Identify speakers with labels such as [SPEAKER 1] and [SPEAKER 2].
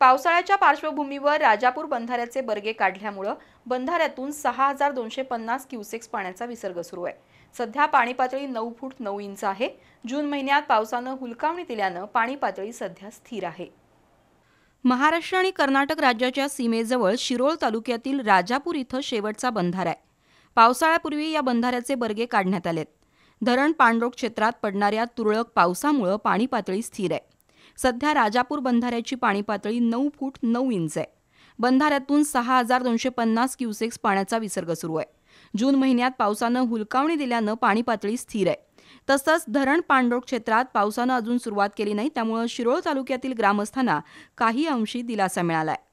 [SPEAKER 1] पावसाळ्याच्या पार्श्वभूमीवर राजापूर बंधाऱ्याचे बर्गे काढल्यामुळं बंधाऱ्यातून सहा हजार दोनशे पन्नास क्युसेक्स पाण्याचा विसर्ग सुरू आहे सध्या पाणी पातळी नऊ फूट नऊ इंच आहे जून महिन्यात पावसानं हुलकावणी दिल्यानं पाणी पातळी सध्या स्थिर आहे महाराष्ट्र आणि कर्नाटक राज्याच्या सीमेजवळ शिरोळ तालुक्यातील राजापूर इथं शेवटचा बंधारा आहे पावसाळ्यापूर्वी या बंधाऱ्याचे बर्गे काढण्यात आलेत धरण पाणरोग क्षेत्रात पडणाऱ्या तुरळक पावसामुळं पाणी पातळी स्थिर आहे सध्या राजापूर बंधाऱ्याची पाणी पातळी नऊ फूट नऊ इंच आहे बंधाऱ्यातून सहा हजार दोनशे पन्नास क्युसेक्स पाण्याचा विसर्ग सुरू आहे जून महिन्यात पावसानं हुलकावणी दिल्यानं पाणी पातळी स्थिर आहे तसंच धरण पांडोळ क्षेत्रात पावसानं अजून सुरुवात केली नाही त्यामुळे शिरोळ तालुक्यातील ग्रामस्थांना काही अंशी दिलासा मिळाला आहे